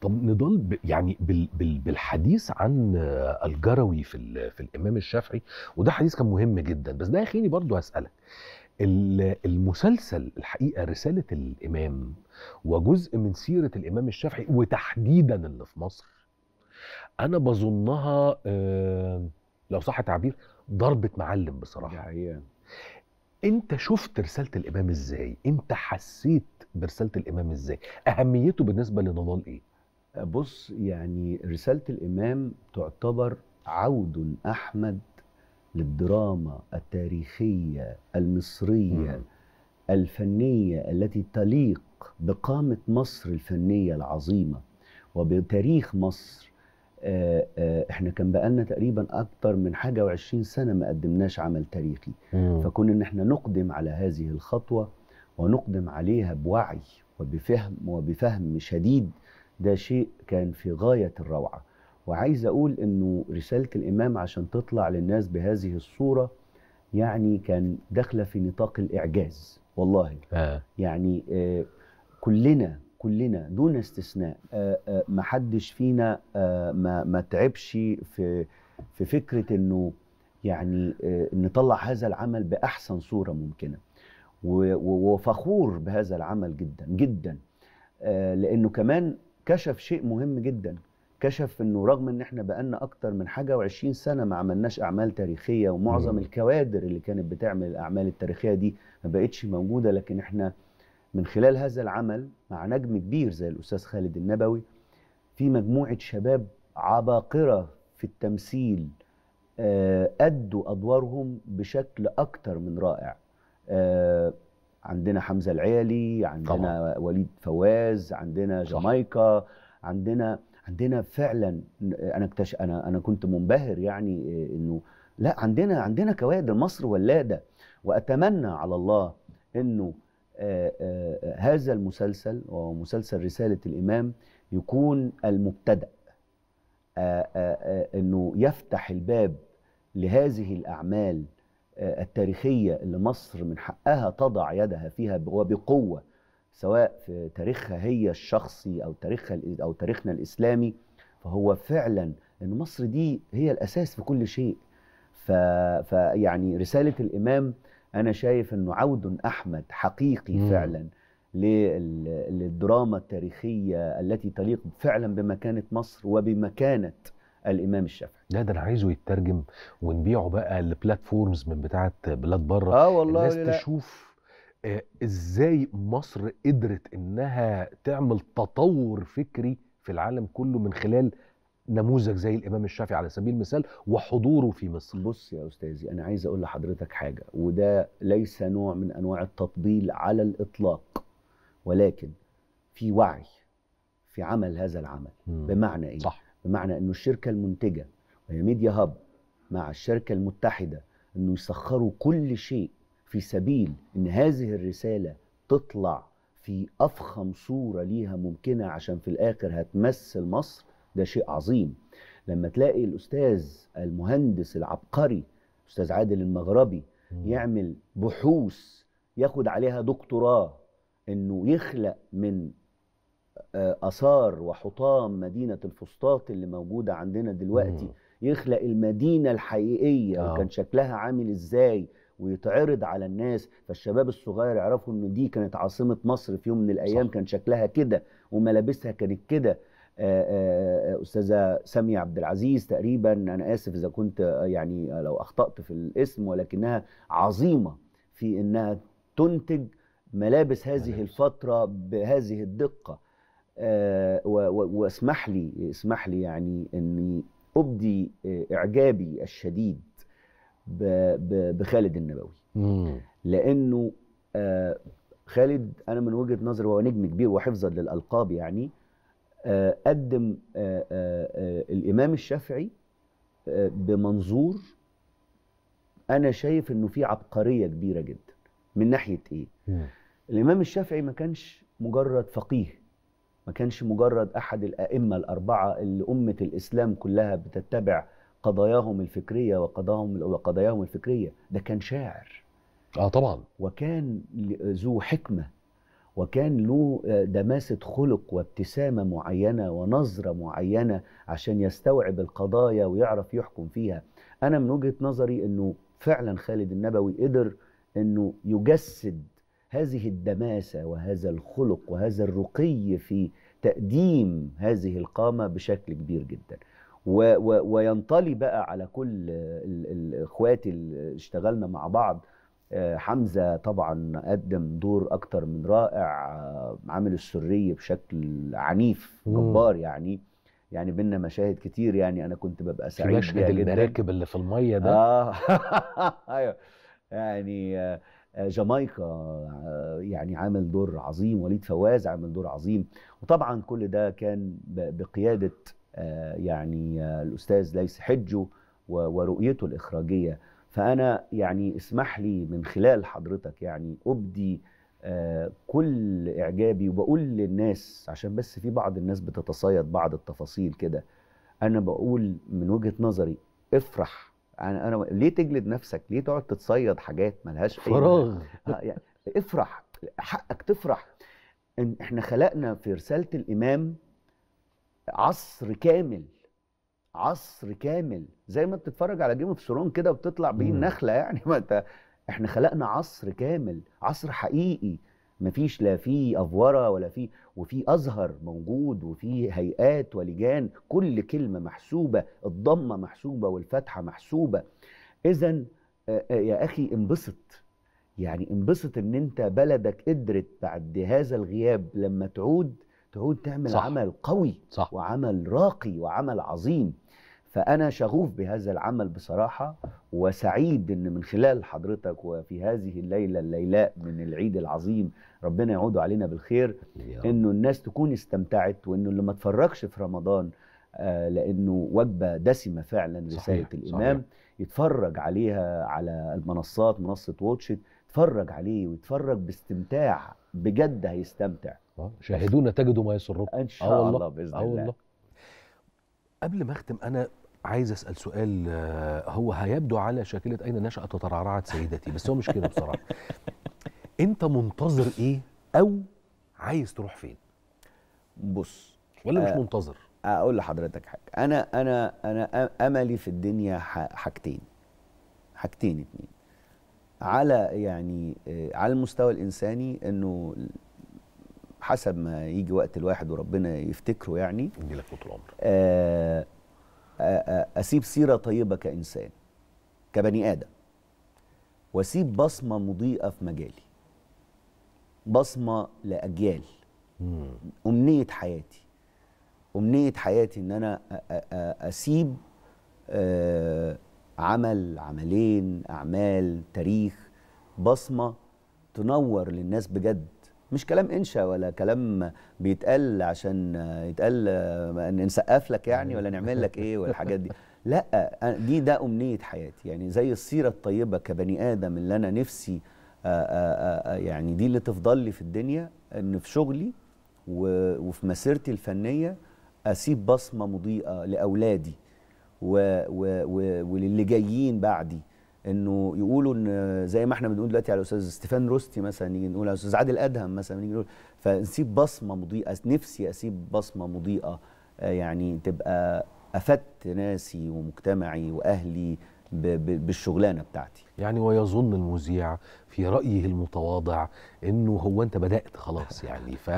طب نضل يعني بالحديث عن الجروي في, في الامام الشافعي وده حديث كان مهم جدا بس ده يخليني برضو هسالك المسلسل الحقيقه رساله الامام وجزء من سيره الامام الشافعي وتحديدا اللي في مصر انا بظنها لو صح تعبير ضربه معلم بصراحه انت شفت رساله الامام ازاي انت حسيت برساله الامام ازاي اهميته بالنسبه لنضال ايه بص يعني رسالة الإمام تعتبر عود أحمد للدراما التاريخية المصرية مم. الفنية التي تليق بقامة مصر الفنية العظيمة وبتاريخ مصر آه، آه، احنا كان بقالنا تقريبا اكتر من حاجه وعشرين سنه ما قدمناش عمل تاريخي مم. فكون ان احنا نقدم على هذه الخطوه ونقدم عليها بوعي وبفهم وبفهم شديد ده شيء كان في غاية الروعة وعايز أقول أنه رسالة الإمام عشان تطلع للناس بهذه الصورة يعني كان داخلة في نطاق الإعجاز والله آه. يعني آه كلنا كلنا دون استثناء آه آه محدش فينا آه ما, ما تعبش في, في فكرة أنه يعني آه، نطلع هذا العمل بأحسن صورة ممكنة وفخور بهذا العمل جدا جدا آه، لأنه كمان كشف شيء مهم جدا كشف انه رغم ان احنا بقالنا اكتر من حاجه و20 سنه ما عملناش اعمال تاريخيه ومعظم الكوادر اللي كانت بتعمل الاعمال التاريخيه دي ما بقتش موجوده لكن احنا من خلال هذا العمل مع نجم كبير زي الاستاذ خالد النبوي في مجموعه شباب عباقره في التمثيل آه، أدوا أدوارهم بشكل أكتر من رائع آه، عندنا حمزه العيالي عندنا طبعا. وليد فواز عندنا جامايكا عندنا عندنا فعلا انا اكتش انا انا كنت منبهر يعني آه، انه لا عندنا عندنا كوادر مصر ولاده واتمنى على الله انه آه، آه، هذا المسلسل ومسلسل رساله الامام يكون المبتدا انه يفتح الباب لهذه الاعمال التاريخية اللي مصر من حقها تضع يدها فيها وبقوة سواء في تاريخها هي الشخصي أو تاريخها أو تاريخنا الإسلامي فهو فعلا إن مصر دي هي الأساس في كل شيء فيعني رسالة الإمام أنا شايف إنه عود أحمد حقيقي مم. فعلا للدراما التاريخية التي تليق فعلا بمكانة مصر وبمكانة الامام الشافعي لا ده انا عايزه يترجم ونبيعه بقى لبلاتفورمز من بتاعه بلاد بره اه والله الناس تشوف آه، ازاي مصر قدرت انها تعمل تطور فكري في العالم كله من خلال نموذج زي الامام الشافعي على سبيل المثال وحضوره في مصر بص يا استاذي انا عايز اقول لحضرتك حاجه وده ليس نوع من انواع التطبيل على الاطلاق ولكن في وعي في عمل هذا العمل بمعنى ايه صح. بمعنى انه الشركه المنتجه وهي ميديا هاب مع الشركه المتحده انه يسخروا كل شيء في سبيل ان هذه الرساله تطلع في افخم صوره ليها ممكنه عشان في الاخر هتمثل مصر ده شيء عظيم لما تلاقي الاستاذ المهندس العبقري استاذ عادل المغربي يعمل بحوث ياخد عليها دكتوراه انه يخلق من آه، اثار وحطام مدينه الفسطاط اللي موجوده عندنا دلوقتي يخلق المدينه الحقيقيه آه. وكان شكلها عامل ازاي ويتعرض على الناس فالشباب الصغير يعرفوا ان دي كانت عاصمه مصر في يوم من الايام صح. كان شكلها كده وملابسها كانت كده آه، آه، استاذه ساميه عبد العزيز تقريبا انا اسف اذا كنت يعني لو اخطات في الاسم ولكنها عظيمه في انها تنتج ملابس هذه ملابس. الفتره بهذه الدقه آه، واسمح لي اسمح لي يعني اني ابدي آه، اعجابي الشديد بخالد النبوي لانه آه، خالد انا من وجهه نظري هو نجم كبير وحفظا للالقاب يعني قدم الامام الشافعي بمنظور انا شايف انه في عبقريه كبيره جدا من ناحيه ايه الامام الشافعي ما كانش مجرد فقيه ما كانش مجرد أحد الأئمة الأربعة اللي أمة الإسلام كلها بتتبع قضاياهم الفكرية وقضاهم وقضاياهم الفكرية ده كان شاعر آه طبعا وكان ذو حكمة وكان له آه، دماسة خلق وابتسامة معينة ونظرة معينة عشان يستوعب القضايا ويعرف يحكم فيها أنا من وجهة نظري أنه فعلا خالد النبوي قدر أنه يجسد هذه الدماسة وهذا الخلق وهذا الرقي في تقديم هذه القامة بشكل كبير جدا و و وينطلي بقى على كل الإخوات اللي اشتغلنا مع بعض آه، حمزة طبعا قدم دور أكتر من رائع آه، عامل السرية بشكل عنيف جبار يعني يعني بينا مشاهد كتير يعني انا كنت ببقى سعيد في مشهد المراكب اللي في الميه ده اه ايوه يعني آه آه، جامايكا آه، يعني عامل دور عظيم وليد فواز عامل دور عظيم وطبعا كل ده كان بقياده آه، يعني الاستاذ ليس حجه ورؤيته الاخراجيه فانا يعني اسمح لي من خلال حضرتك يعني ابدي كل اعجابي وبقول للناس عشان بس في بعض الناس بتتصيد بعض التفاصيل كده انا بقول من وجهه نظري افرح انا انا ليه تجلد نفسك ليه تقعد تتصيد حاجات مالهاش قيمه فراغ آه، يعني افرح حقك تفرح ان احنا خلقنا في رساله الامام عصر كامل عصر كامل زي ما بتتفرج على جيم اوف ثرون كده وبتطلع بيه النخله يعني ما انت احنا خلقنا عصر كامل عصر حقيقي مفيش لا في افوره ولا في وفي ازهر موجود وفي هيئات ولجان كل كلمه محسوبه الضمه محسوبه والفتحه محسوبه اذا آه، آه، يا اخي انبسط يعني انبسط ان انت بلدك قدرت بعد هذا الغياب لما تعود تعود تعمل صح. عمل قوي صح. وعمل راقي وعمل عظيم فأنا شغوف بهذا العمل بصراحة وسعيد أن من خلال حضرتك وفي هذه الليلة الليلاء من العيد العظيم ربنا يعود علينا بالخير أنه الناس تكون استمتعت وأنه اللي ما اتفرجش في رمضان آه، لأنه وجبة دسمة فعلا رسالة الإمام صحيح. يتفرج عليها على المنصات منصة واتش يتفرج عليه ويتفرج باستمتاع بجد هيستمتع آه، شاهدونا تجدوا ما يسركم ان شاء آه الله باذن الله قبل ما اختم انا عايز اسال سؤال آه، هو هيبدو على شاكله اين نشات وترعرعت سيدتي بس هو مش كده بصراحه انت منتظر ايه او عايز تروح فين بص ولا مش آه، منتظر اقول لحضرتك حاجه انا انا انا املي في الدنيا حاجتين حاجتين اتنين على يعني آه، على المستوى الانساني انه حسب ما يجي وقت الواحد وربنا يفتكره يعني يجي لك طول العمر آه اسيب سيره طيبه كانسان كبني ادم واسيب بصمه مضيئه في مجالي بصمه لاجيال امنيه حياتي امنيه حياتي ان انا اسيب آه، عمل عملين اعمال تاريخ بصمه تنور للناس بجد مش كلام انشا ولا كلام بيتقال عشان يتقال نسقف لك يعني ولا نعمل لك ايه والحاجات دي لا دي ده امنيه حياتي يعني زي السيره الطيبه كبني ادم اللي انا نفسي آآ آه، آآ آه، آه، يعني دي اللي تفضل لي في الدنيا ان في شغلي وفي مسيرتي الفنيه اسيب بصمه مضيئه لاولادي وللي جايين بعدي انه يقولوا ان زي ما احنا بنقول دلوقتي على الاستاذ ستيفان روستي مثلا نيجي نقول على الاستاذ عادل ادهم مثلا نيجي نقول فنسيب بصمه مضيئه نفسي اسيب بصمه مضيئه آه، يعني تبقى افدت ناسي ومجتمعي واهلي بالشغلانه بتاعتي يعني ويظن المذيع في رايه المتواضع انه هو انت بدات خلاص يعني ف